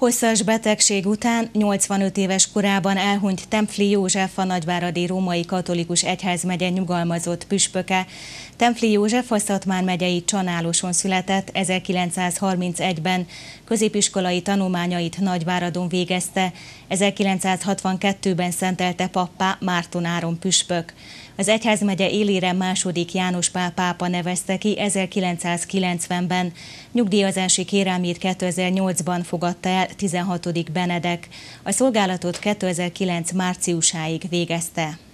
Hosszas betegség után 85 éves korában elhunyt Templi József a Nagyváradi Római Katolikus Egyházmegye nyugalmazott püspöke. Templi József a Szatmár megyei Csanáloson született 1931-ben, középiskolai tanulmányait Nagyváradon végezte, 1962-ben szentelte pappá Márton Áron püspök. Az egyházmegye élére második János Pál pápa nevezte ki 1990-ben. Nyugdíjazási kérelmét 2008-ban fogadta el XVI. Benedek. A szolgálatot 2009. márciusáig végezte.